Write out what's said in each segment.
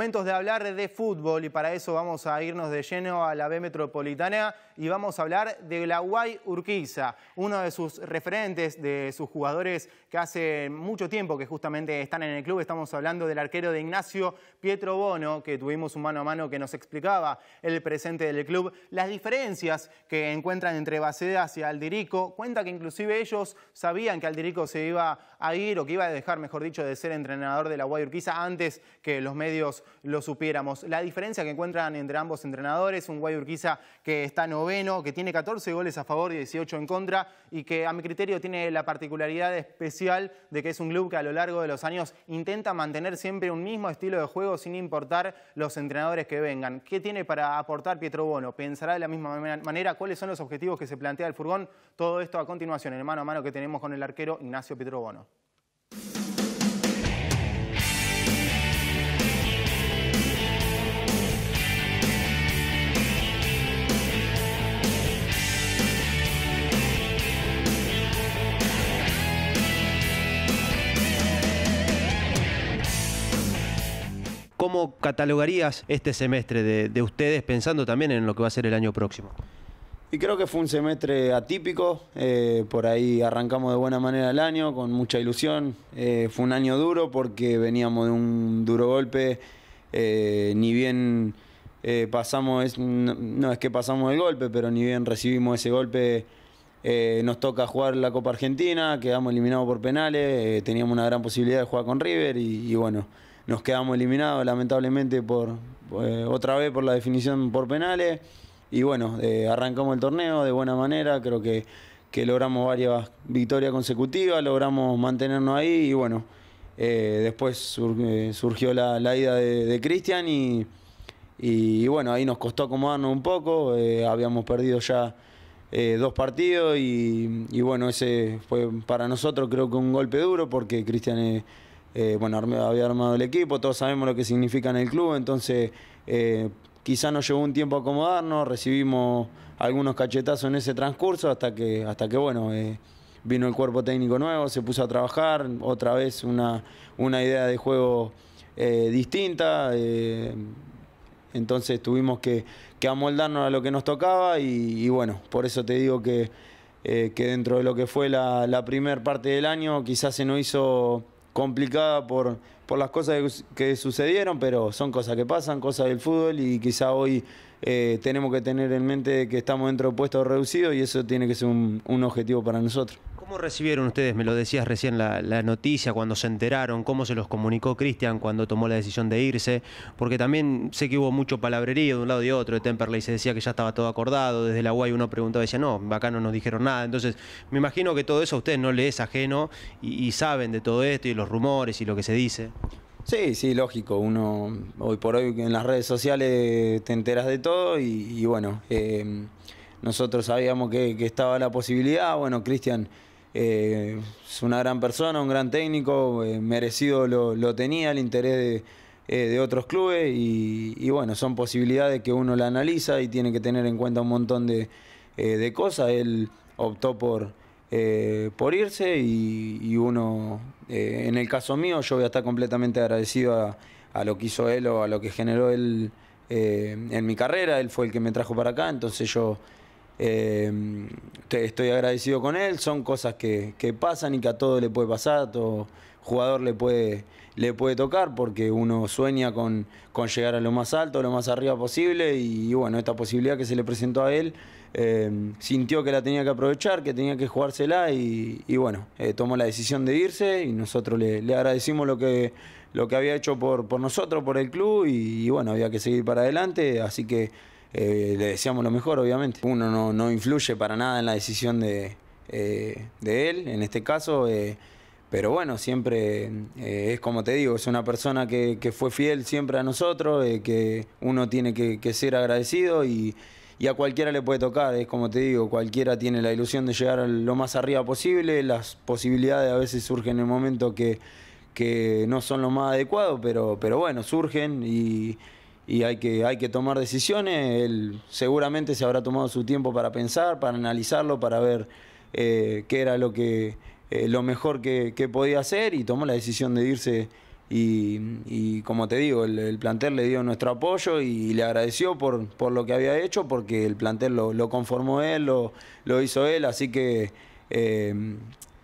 momentos de hablar de fútbol y para eso vamos a irnos de lleno a la B Metropolitana y vamos a hablar de la Guay Urquiza, uno de sus referentes, de sus jugadores que hace mucho tiempo que justamente están en el club. Estamos hablando del arquero de Ignacio Pietro Bono, que tuvimos un mano a mano que nos explicaba el presente del club, las diferencias que encuentran entre Bacedas y Aldirico. Cuenta que inclusive ellos sabían que Aldirico se iba a ir o que iba a dejar, mejor dicho, de ser entrenador de la Guay Urquiza antes que los medios lo supiéramos. La diferencia que encuentran entre ambos entrenadores, un Guay Urquiza que está noveno que tiene 14 goles a favor y 18 en contra y que a mi criterio tiene la particularidad especial de que es un club que a lo largo de los años intenta mantener siempre un mismo estilo de juego sin importar los entrenadores que vengan. ¿Qué tiene para aportar Pietro Bono? ¿Pensará de la misma manera cuáles son los objetivos que se plantea el furgón? Todo esto a continuación, en el mano a mano que tenemos con el arquero Ignacio Pietro Bono. ¿Cómo catalogarías este semestre de, ustedes pensando también en lo que va a ser el año próximo? Y creo que fue un semestre atípico, eh, por ahí arrancamos de buena manera el año, con mucha ilusión. Eh, fue un año duro porque veníamos de un duro golpe, eh, ni bien pasamos, no, es que pasamos el golpe, pero ni bien recibimos ese golpe, nos toca jugar la Copa Argentina, quedamos eliminados por penales, teníamos una gran posibilidad de jugar con River y bueno nos quedamos eliminados lamentablemente por eh, otra vez por la definición por penales. Y bueno, eh, arrancamos el torneo de buena manera, creo que, logramos varias victorias consecutivas, logramos mantenernos ahí y bueno, eh, después surgió la, ida de, Cristian y, y, bueno, ahí nos costó acomodarnos un poco, habíamos perdido ya dos partidos y, y, bueno, ese fue para nosotros creo que un golpe duro porque Cristian eh, bueno, había armado el equipo, todos sabemos lo que significa en el club, entonces quizás eh, quizá nos llevó un tiempo acomodarnos, recibimos algunos cachetazos en ese transcurso hasta que, hasta que bueno, eh, vino el cuerpo técnico nuevo, se puso a trabajar, otra vez una, una idea de juego distinta, entonces tuvimos que, que, amoldarnos a lo que nos tocaba y, bueno, por eso te digo que... que dentro de lo que fue la, la primera parte del año quizás se nos hizo complicada por, por las cosas que, sucedieron, pero son cosas que pasan, cosas del fútbol y quizá hoy eh, tenemos que tener en mente que estamos dentro de puestos reducidos y eso tiene que ser un objetivo para nosotros. ¿Cómo recibieron ustedes, me lo decías recién, la, noticia cuando se enteraron? ¿Cómo se los comunicó Cristian cuando tomó la decisión de irse? Porque también sé que hubo mucho palabrerío de un lado y de otro. De Temperley se decía que ya estaba todo acordado. Desde la UAI uno preguntaba y decía, no, acá no nos dijeron nada. Entonces, me imagino que todo eso a ustedes no le es ajeno y, saben de todo esto y los rumores y lo que se dice. Sí, sí, lógico. Uno hoy por hoy en las redes sociales te enteras de todo y, bueno, eh, nosotros sabíamos que, estaba la posibilidad. Bueno, Cristian eh, es una gran persona, un gran técnico, eh, merecido lo, tenía, el interés de, eh, otros clubes y, bueno, son posibilidades que uno la analiza y tiene que tener en cuenta un montón de, cosas. Él optó por, por irse y, uno, en el caso mío, yo voy a estar completamente agradecido a, a lo que hizo él o a lo que generó él en mi carrera. Él fue el que me trajo para acá, entonces yo... Em, estoy agradecido con él, son cosas que, pasan y que a todo le puede pasar, a todo jugador le puede, le puede tocar, porque uno sueña con, con llegar a lo más alto, lo más arriba posible, y, bueno, esta posibilidad que se le presentó a él, em, sintió que la tenía que aprovechar, que tenía que jugársela, y, bueno, eh, tomó la decisión de irse, y nosotros le, le agradecimos lo que, lo que había hecho por, por nosotros, por el club, y bueno, había que seguir para adelante, así que eh, le deseamos lo mejor, obviamente. Uno no, no influye para nada en la decisión de, eh, de él, en este caso, eh, pero bueno, siempre es como te digo, es una persona que, que fue fiel siempre a nosotros, que uno tiene que, que ser agradecido y, y a cualquiera le puede tocar, es como te digo, cualquiera tiene la ilusión de llegar lo más arriba posible, las posibilidades a veces surgen en el momento que, que no son lo más adecuado, pero, pero bueno, surgen y y hay que, hay que tomar decisiones. Él seguramente se habrá tomado su tiempo para pensar, para analizarlo, para ver eh, qué era lo, que, eh, lo mejor que, podía hacer y tomó la decisión de irse. Y, como te digo, el, plantel le dio nuestro apoyo y le agradeció por, lo que había hecho, porque el plantel lo, conformó él, lo, lo, hizo él, así que eh,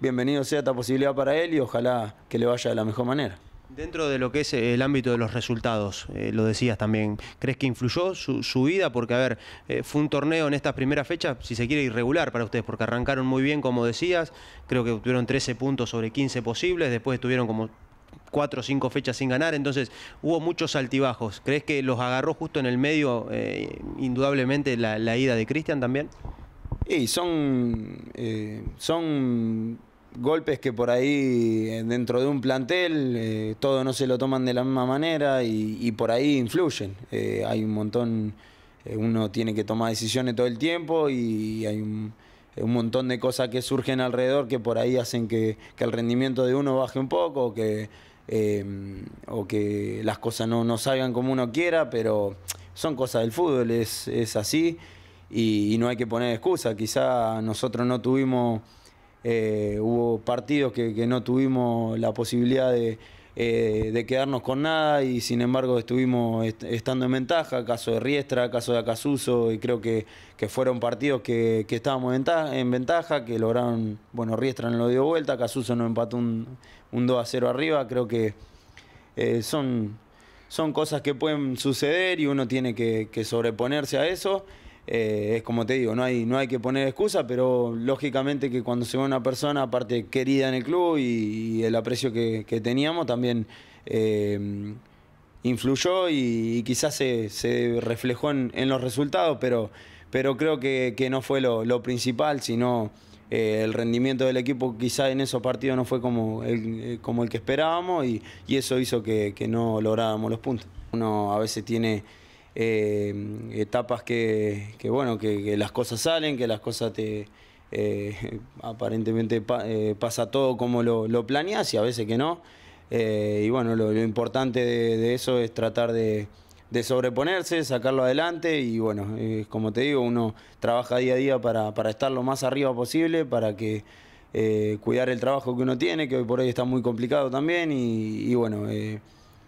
bienvenido sea esta posibilidad para él y ojalá que le vaya de la mejor manera. Dentro de lo que es eh, el ámbito de los resultados, eh, lo decías también, ¿crees que influyó su, su vida? Porque, a ver, eh, fue un torneo en estas primeras fechas, si se quiere, irregular para ustedes, porque arrancaron muy bien, como decías, creo que tuvieron 13 puntos sobre 15 posibles, después tuvieron como 4 o 5 fechas sin ganar, entonces hubo muchos altibajos. ¿Crees que los agarró justo en el medio, indudablemente, la, ida de Cristian también? Y son, son golpes que por ahí eh, dentro de un plantel eh, todo no se lo toman de la misma manera y, por ahí influyen. Eh, hay un montón, uno tiene que tomar decisiones todo el tiempo y hay un, montón de cosas que surgen alrededor que por ahí hacen que, el rendimiento de uno baje un poco o que, o que las cosas no, salgan como uno quiera, pero son cosas del fútbol, es, así y, y no hay que poner excusa. Quizá nosotros no tuvimos eh, hubo partidos que, no tuvimos la posibilidad eh, de, quedarnos con nada y sin embargo estuvimos estando en ventaja, caso de Riestra, caso de Acasuso, y creo que, fueron partidos que, estábamos en ventaja, que lograron, bueno, Riestra no lo dio vuelta, Acasuso no empató un, un 2 a 0 arriba, creo que eh, son cosas que pueden suceder y uno tiene que sobreponerse a eso. Eh, es como te digo, no hay, no hay que poner excusa, pero lógicamente que cuando se ve una persona, aparte querida en el club y, el aprecio que, teníamos, también eh, influyó y, quizás se, reflejó en, los resultados, pero, pero creo que, no fue lo, principal, sino eh, el rendimiento del equipo quizás en esos partidos no fue como el, como el que esperábamos y, eso hizo que, que no lográbamos los puntos. Uno a veces tiene eh, etapas que, bueno, que, las cosas salen, que las cosas te... Eh, aparentemente eh, pasa todo como lo, lo planeas y a veces que no. y bueno, lo, importante de, eso es tratar de, de, sobreponerse, sacarlo adelante y bueno, como te digo, uno trabaja día a día para, estar lo más arriba posible, para que... cuidar el trabajo que uno tiene, que hoy por hoy está muy complicado también, y, bueno,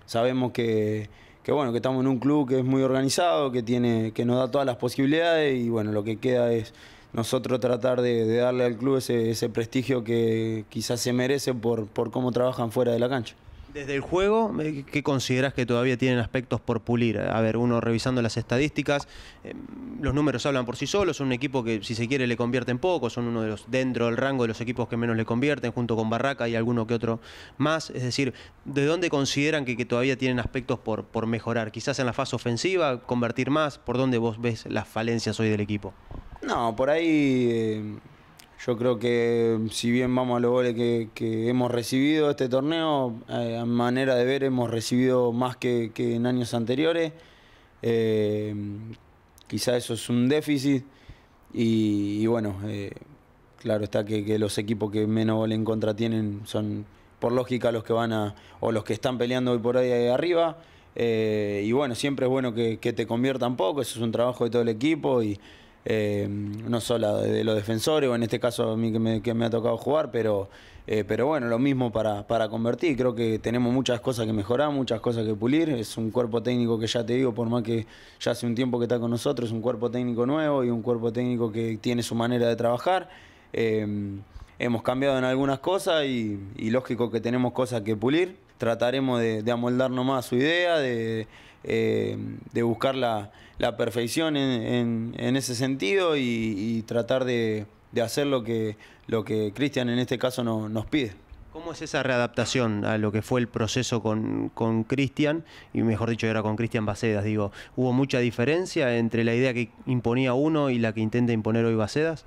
sabemos que, que bueno, que estamos en un club que es muy organizado, que tiene, que nos da todas las posibilidades y bueno, lo que queda es nosotros tratar de, darle al club ese, ese prestigio que quizás se merece por, por cómo trabajan fuera de la cancha. Desde el juego, eh, ¿qué consideras que todavía tienen aspectos por pulir? A ver, uno revisando las estadísticas, eh, los números hablan por sí solos, son un equipo que si se quiere le convierte en poco, son uno de los dentro del rango de los equipos que menos le convierten, junto con Barraca y alguno que otro más. Es decir, ¿de dónde consideran que, todavía tienen aspectos por, mejorar? Quizás en la fase ofensiva, convertir más, ¿por dónde vos ves las falencias hoy del equipo? No, por ahí... Eh, yo creo que mm, si bien vamos a los goles que, hemos recibido este torneo, eh, a manera de ver hemos recibido más que, en años anteriores. Eh, quizá eso es un déficit y, bueno, eh, claro está que, los equipos que menos goles en contra tienen son por lógica los que van a, o los que están peleando hoy por ahí arriba. y bueno, siempre es bueno que, que te conviertan poco, eso es un trabajo de todo el equipo y, eh, no solo de los defensores, o en este caso a mí que me, ha tocado jugar, pero, eh, pero bueno, lo mismo para, convertir. Creo que tenemos muchas cosas que mejorar, muchas cosas que pulir. Es un cuerpo técnico que ya te digo, por más que ya hace un tiempo que está con nosotros, es un cuerpo técnico nuevo y un cuerpo técnico que tiene su manera de trabajar. Eh, hemos cambiado en algunas cosas y lógico que tenemos cosas que pulir trataremos de, de amoldarnos más su idea, eh, de, buscar la, la perfección en, ese sentido y, tratar de, hacer lo que, lo que Cristian en este caso nos pide. ¿Cómo es esa readaptación a lo que fue el proceso con Cristian? y mejor dicho, era con Cristian Bacedas, digo. ¿Hubo mucha diferencia entre la idea que imponía uno y la que intenta imponer hoy Bacedas?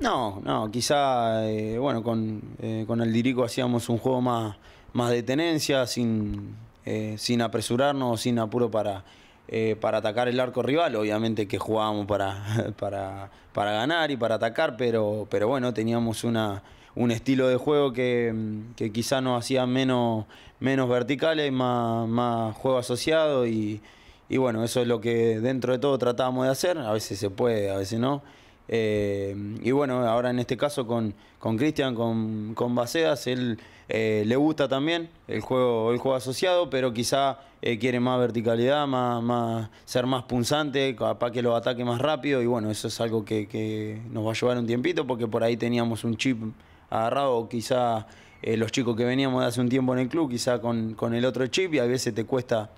No, no, quizá, eh, bueno, con, eh, con el Dirico hacíamos un juego más, más detenencia, sin, eh, sin apresurarnos, sin apuro para, eh, para atacar el arco rival. Obviamente que jugábamos para, para, ganar y para atacar, pero, pero bueno, teníamos una, un estilo de juego que, que quizá nos hacía menos, menos verticales, más, más juego asociado y, y bueno, eso es lo que dentro de todo tratábamos de hacer. A veces se puede, a veces no. Eh, y bueno, ahora en este caso con Cristian, con, con, él eh, le gusta también el juego, el juego asociado, pero quizá eh, quiere más verticalidad, más, ser más punzante, para que lo ataque más rápido. Y bueno, eso es algo que, nos va a llevar un tiempito, porque por ahí teníamos un chip agarrado, quizá los chicos que veníamos de hace un tiempo en el club, quizá con, con el otro chip, y a veces te cuesta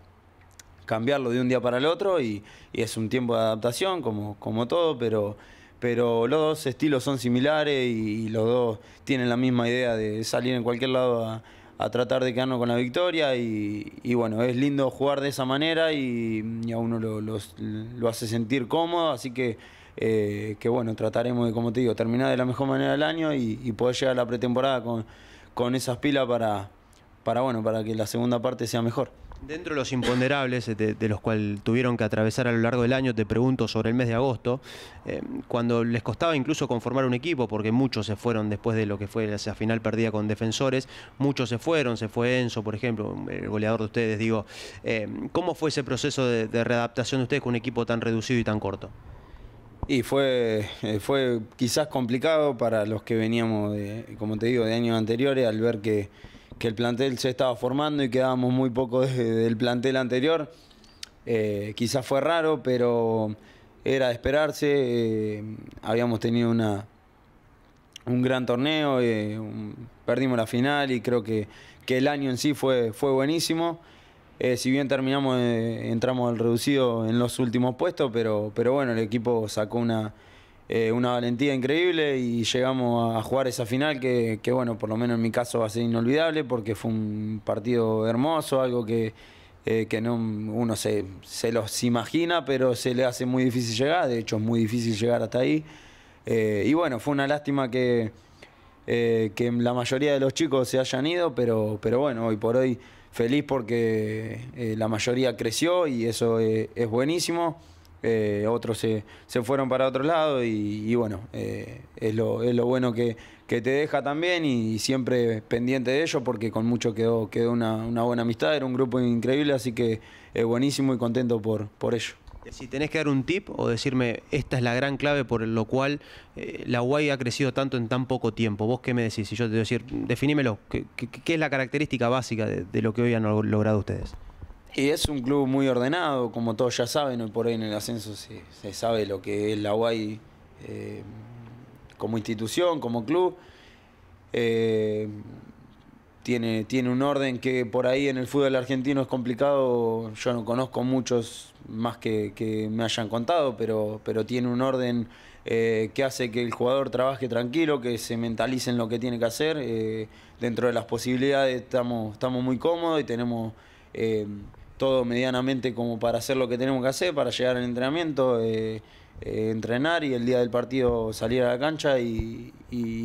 cambiarlo de un día para el otro y, y es un tiempo de adaptación como, como todo, pero pero los dos estilos son similares y, los dos tienen la misma idea de salir en cualquier lado a, tratar de quedarnos con la victoria y, bueno, es lindo jugar de esa manera y, a uno lo, hace sentir cómodo, así que, eh, que bueno, trataremos de, como te digo, terminar de la mejor manera del año y, poder llegar a la pretemporada con, esas pilas para, para, bueno, para que la segunda parte sea mejor. Dentro de los imponderables de, los cuales tuvieron que atravesar a lo largo del año, te pregunto sobre el mes de agosto, eh, cuando les costaba incluso conformar un equipo, porque muchos se fueron después de lo que fue la final perdida con defensores, muchos se fueron, se fue Enzo, por ejemplo, el goleador de ustedes, digo, eh, ¿cómo fue ese proceso de, readaptación de ustedes con un equipo tan reducido y tan corto? Y fue, eh, fue quizás complicado para los que veníamos, como te digo, de años anteriores, al ver que que el plantel se estaba formando y quedábamos muy poco desde del plantel anterior. Eh, quizás fue raro, pero era de esperarse. Eh, habíamos tenido una, un gran torneo, eh, perdimos la final y creo que, que, el año en sí fue, fue buenísimo. si bien terminamos, entramos al reducido en los últimos puestos, pero, pero bueno, el equipo sacó una, eh, una valentía increíble y llegamos a jugar esa final que, bueno, por lo menos en mi caso va a ser inolvidable porque fue un partido hermoso, algo eh, que, no, uno se, se, los imagina, pero se le hace muy difícil llegar, de hecho es muy difícil llegar hasta ahí. Eh, y bueno, fue una lástima que, que la mayoría de los chicos se hayan ido, pero bueno, hoy por hoy feliz porque la mayoría creció y eso es buenísimo. Eh, otros se, fueron para otro lado y, bueno, eh, es, lo, es, lo, bueno que, te deja también y, siempre pendiente de ellos porque con mucho quedó, quedó una, buena amistad, era un grupo increíble, así que eh, buenísimo y contento por, por ello. Si tenés que dar un tip o decirme, esta es la gran clave por lo cual eh, la UAI ha crecido tanto en tan poco tiempo, vos qué me decís, si yo te voy decir, definímelo, ¿qué, qué, es la característica básica de, de lo que hoy han logrado ustedes? Y es un club muy ordenado, como todos ya saben, por ahí en el ascenso se, sabe lo que es la UAI eh, como institución, como club. Eh, tiene, tiene un orden que por ahí en el fútbol argentino es complicado, yo no conozco muchos más que, me hayan contado, pero, pero tiene un orden eh, que hace que el jugador trabaje tranquilo, que se mentalice en lo que tiene que hacer. dentro de las posibilidades estamos, estamos muy cómodos y tenemos todo medianamente como para hacer lo que tenemos que hacer, para llegar al entrenamiento, eh, eh, entrenar y el día del partido salir a la cancha y,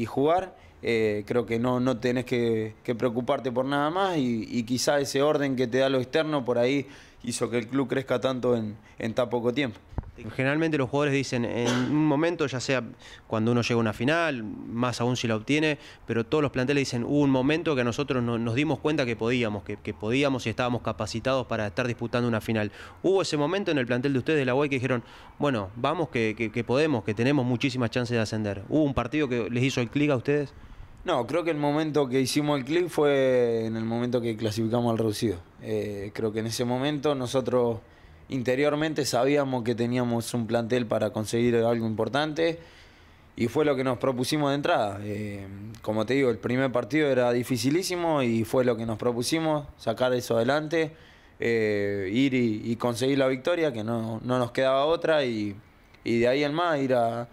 jugar. Eh, creo que no, tenés que, preocuparte por nada más y, quizá ese orden que te da lo externo por ahí hizo que el club crezca tanto en tan poco tiempo. Generalmente los jugadores dicen en un momento, ya sea cuando uno llega a una final, más aún si la obtiene, pero todos los planteles dicen hubo un momento que nosotros no, nos dimos cuenta que podíamos, que, podíamos y estábamos capacitados para estar disputando una final. Hubo ese momento en el plantel de ustedes de la UAI que dijeron, bueno, vamos que, podemos, que tenemos muchísimas chances de ascender. ¿Hubo un partido que les hizo el clic a ustedes? No, creo que el momento que hicimos el clic fue en el momento que clasificamos al reducido. Eh, creo que en ese momento nosotros interiormente sabíamos que teníamos un plantel para conseguir algo importante y fue lo que nos propusimos de entrada. Eh, como te digo, el primer partido era dificilísimo y fue lo que nos propusimos, sacar eso adelante, eh, ir y, conseguir la victoria, que no, nos quedaba otra, y, de ahí en más ir a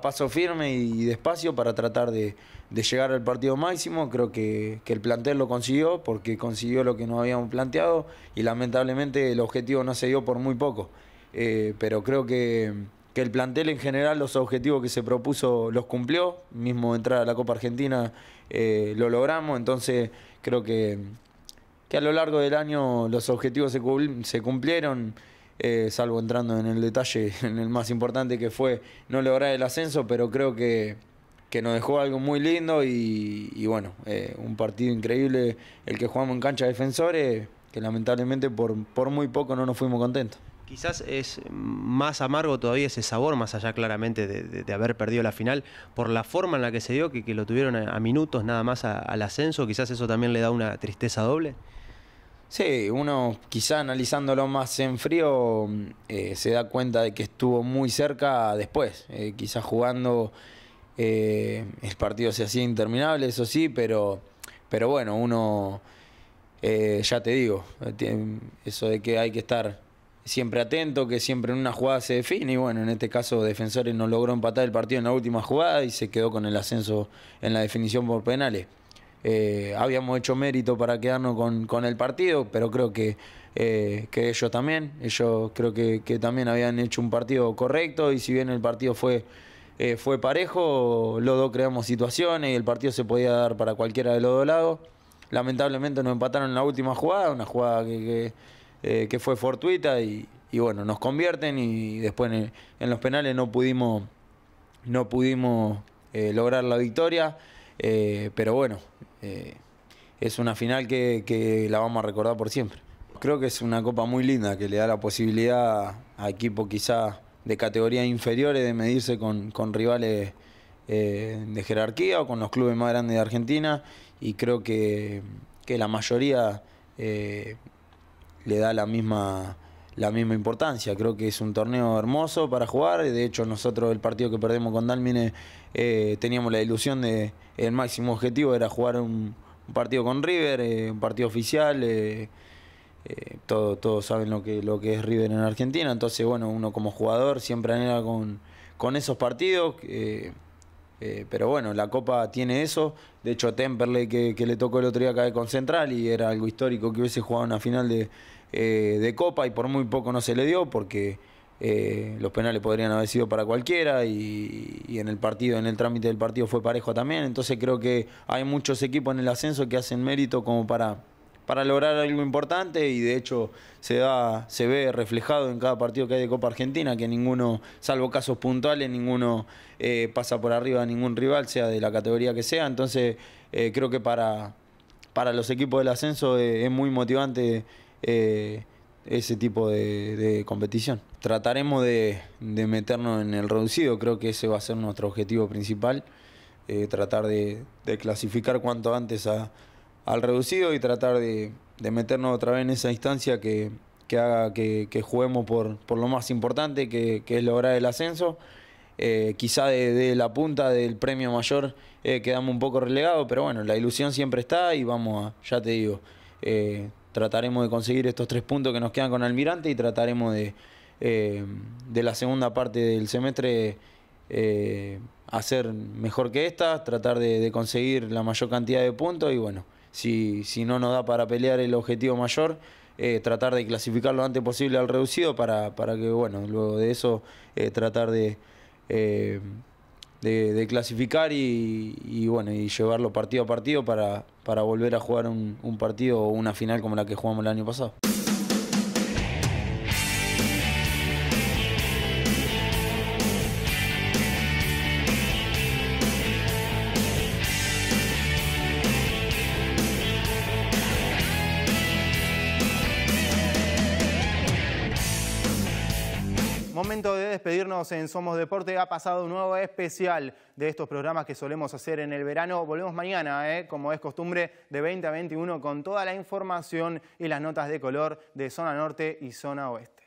paso firme y despacio para tratar de, de llegar al partido máximo. Creo que, el plantel lo consiguió porque consiguió lo que nos habíamos planteado y lamentablemente el objetivo no se dio por muy poco. Eh, pero creo que, que, el plantel en general los objetivos que se propuso los cumplió. Mismo entrar a la Copa Argentina eh, lo logramos. Entonces creo que, que a lo largo del año los objetivos se, cumplieron. Eh, salvo entrando en el detalle, en el más importante que fue no lograr el ascenso, pero creo que, que nos dejó algo muy lindo y, bueno, eh, un partido increíble el que jugamos en cancha defensores, que lamentablemente por, por muy poco no nos fuimos contentos. Quizás es más amargo todavía ese sabor, más allá claramente de, haber perdido la final, por la forma en la que se dio, que, que lo tuvieron a, minutos nada más al ascenso, quizás eso también le da una tristeza doble. Sí, uno quizá analizándolo más en frío eh, se da cuenta de que estuvo muy cerca después, eh, quizás jugando eh, el partido se hacía interminable, eso sí, pero, pero bueno, uno, eh, ya te digo, eso de que hay que estar siempre atento, que siempre en una jugada se define, y bueno, en este caso Defensores no logró empatar el partido en la última jugada y se quedó con el ascenso en la definición por penales. Eh, habíamos hecho mérito para quedarnos con, el partido, pero creo que, que ellos también, ellos creo que, que también habían hecho un partido correcto y si bien el partido fue eh, fue parejo, los dos creamos situaciones y el partido se podía dar para cualquiera de los dos lados. Lamentablemente nos empataron en la última jugada, una jugada que, eh, fue fortuita y, bueno, nos convierten y después en, los penales no pudimos, no pudimos eh, lograr la victoria, pero bueno, es una final que, que la vamos a recordar por siempre. Creo que es una copa muy linda que le da la posibilidad a equipo quizá de categorías inferiores, de medirse con, rivales eh, de jerarquía o con los clubes más grandes de Argentina y creo que, la mayoría eh, le da la misma, la misma importancia. Creo que es un torneo hermoso para jugar. De hecho, nosotros el partido que perdemos con Dalmine eh, teníamos la ilusión de el máximo objetivo era jugar un partido con River, un partido oficial eh, todo, todos saben lo que, lo que es River en Argentina, entonces bueno, uno como jugador siempre anhela con, con esos partidos, eh, eh, pero bueno, la Copa tiene eso, de hecho Temperley que, le tocó el otro día caer con Central y era algo histórico que hubiese jugado una final de, Copa y por muy poco no se le dio porque... los penales podrían haber sido para cualquiera y, y, en el partido, en el trámite del partido fue parejo también. Entonces creo que hay muchos equipos en el ascenso que hacen mérito como para para lograr algo importante y de hecho se, da, se ve reflejado en cada partido que hay de Copa Argentina, que ninguno, salvo casos puntuales, ninguno eh, pasa por arriba a ningún rival, sea de la categoría que sea. Entonces eh, creo que para, para los equipos del ascenso eh, es muy motivante ese tipo de, competición. Trataremos de, meternos en el reducido, creo que ese va a ser nuestro objetivo principal. tratar de, de, clasificar cuanto antes a, al reducido y tratar de, meternos otra vez en esa instancia que, que haga que, que juguemos por, por, lo más importante, que, es lograr el ascenso. Eh, quizá de, la punta del premio mayor eh, quedamos un poco relegados, pero bueno, la ilusión siempre está y vamos a, ya te digo, eh, trataremos de conseguir estos tres puntos que nos quedan con Almirante y trataremos de, de la segunda parte del semestre hacer mejor que esta, tratar de conseguir la mayor cantidad de puntos y bueno si, si no nos da para pelear el objetivo mayor, eh, tratar de clasificar lo antes posible al reducido para, para que, bueno, luego de eso eh, tratar eh, de, de, clasificar y, bueno, y llevarlo partido a partido para, para volver a jugar un partido o una final como la que jugamos el año pasado. Momento de despedirnos en Somos Deporte. Ha pasado un nuevo especial de estos programas que solemos hacer en el verano. Volvemos mañana, ¿eh? como es costumbre, de 20 a 21 con toda la información y las notas de color de Zona Norte y Zona Oeste.